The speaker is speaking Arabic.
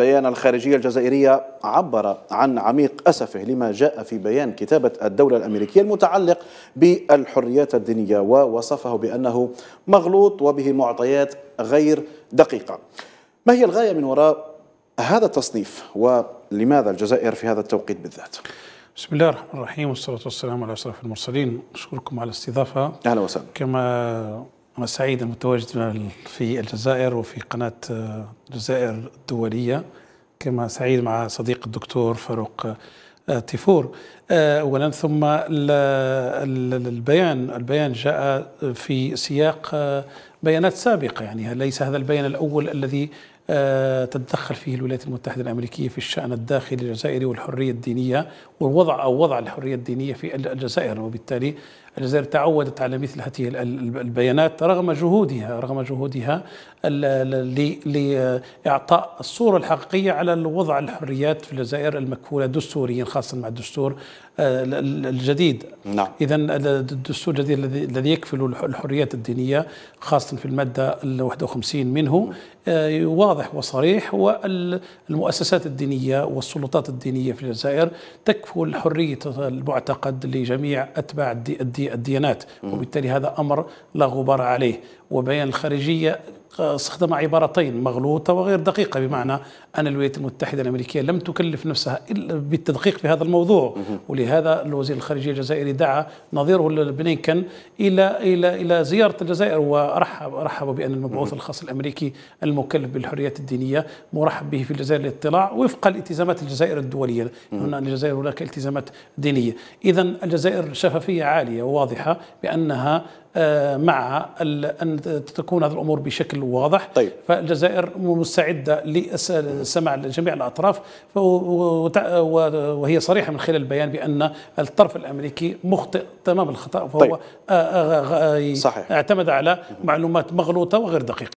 بيان الخارجية الجزائرية عبر عن عميق أسفه لما جاء في بيان كتابة الدولة الأمريكية المتعلق بالحريات الدينية ووصفه بأنه مغلوط وبه معطيات غير دقيقة ما هي الغاية من وراء هذا التصنيف ولماذا الجزائر في هذا التوقيت بالذات؟ بسم الله الرحمن الرحيم والصلاة والسلام على أشرف المرسلين أشكركم على الاستضافة أهلا وسهلا كما سعيد المتواجد في الجزائر وفي قناة آه، الجزائر الدولية كما سعيد مع صديق الدكتور فاروق آه، تيفور آه، اولا ثم البيان البيان جاء في سياق بيانات سابقة يعني ليس هذا البيان الأول الذي آه، تتدخل فيه الولايات المتحدة الأمريكية في الشأن الداخلي الجزائري والحرية الدينية والوضع أو وضع الحرية الدينية في الجزائر وبالتالي الجزائر تعودت على مثل هذه البيانات رغم جهودها رغم جهودها لإعطاء الصورة الحقيقية على الوضع الحريات في الجزائر المكفولة دستوريا خاصة مع الدستور آه، الجديد نعم إذا الدستور الجديد الذي يكفل الحريات الدينية خاصة في المادة ال 51 منه آه، واضح وصريح والمؤسسات الدينية والسلطات الدينية في الجزائر تكفل حرية المعتقد لجميع أتباع الديانات وبالتالي هذا أمر لا غبار عليه وبيان الخارجية استخدم عبارتين مغلوطة وغير دقيقة بمعنى أن الولايات المتحدة الأمريكية لم تكلف نفسها إلا بالتدقيق في هذا الموضوع ولهذا الوزير الخارجية الجزائري دعا نظيره بلينكن إلى إلى إلى زيارة الجزائر ورحب رحب بأن المبعوث الخاص الأمريكي المكلف بالحريات الدينية مرحب به في الجزائر للاطلاع وفق الالتزامات الجزائر الدولية هنا الجزائر هناك التزامات دينية إذا الجزائر شفافية عالية وواضحة بأنها آه، مع ان تكون هذه الامور بشكل واضح طيب. فالجزائر مستعده لسماع جميع الاطراف وهي صريحه من خلال البيان بان الطرف الامريكي مخطئ تمام الخطا فهو طيب. آه، آه، صحيح. اعتمد على معلومات مغلوطه وغير دقيقه